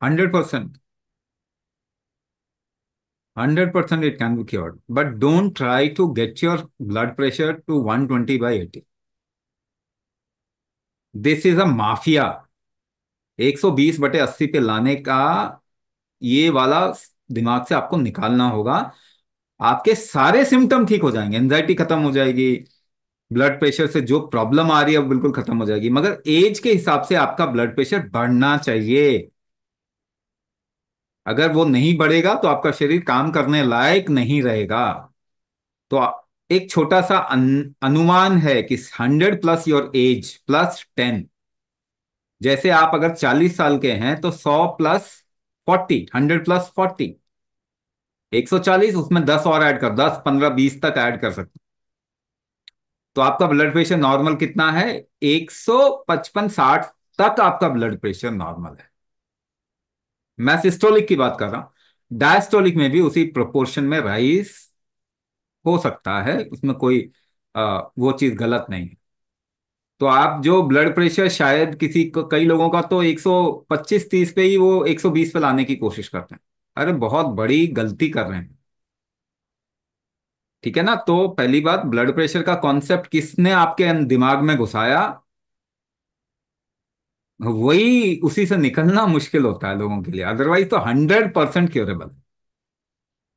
100 percent 100 percent it can be cured but don't try to get your blood pressure to 120 by 80 this is a mafia 120 बटे 80 पे लाने का ये वाला दिमाग से आपको निकालना होगा आपके सारे सिम्टम ठीक हो जाएंगे एंजाइटी खत्म हो जाएगी ब्लड प्रेशर से जो प्रॉब्लम आ रही है वो बिल्कुल खत्म हो जाएगी मगर एज के हिसाब से आपका ब्लड प्रेशर बढ़ना चाहिए अगर वो नहीं बढ़ेगा तो आपका शरीर काम करने लायक नहीं रहेगा तो एक छोटा सा अनुमान है कि hundred plus your age plus ten जैसे आप अगर चालीस साल के हैं तो सौ plus forty hundred plus forty एक सौ चालीस उसमें दस और ऐड कर दस पंद्रह बीस तक ऐड कर सकते तो आपका ब्लड प्रेशर नॉर्मल कितना है एक सौ पचपन साठ तक आपका ब्लड प्रेशर नॉर्मल है मैं सिस्टोलिक की बात कर रहा हूं डायस्टोलिक में भी उसी प्रोपोर्शन में राइस हो सकता है उसमें कोई आ, वो चीज गलत नहीं है तो आप जो ब्लड प्रेशर शायद किसी कई लोगों का तो 125 30 पे ही वो 120 पे लाने की कोशिश करते हैं अरे बहुत बड़ी गलती कर रहे हैं ठीक है ना तो पहली बात ब्लड प्रेशर का कॉन्सेप्ट किसने आपके दिमाग में घुसाया वही उसी से निकलना मुश्किल होता है लोगों के लिए अदरवाइज तो हंड्रेड परसेंट क्योरेबल है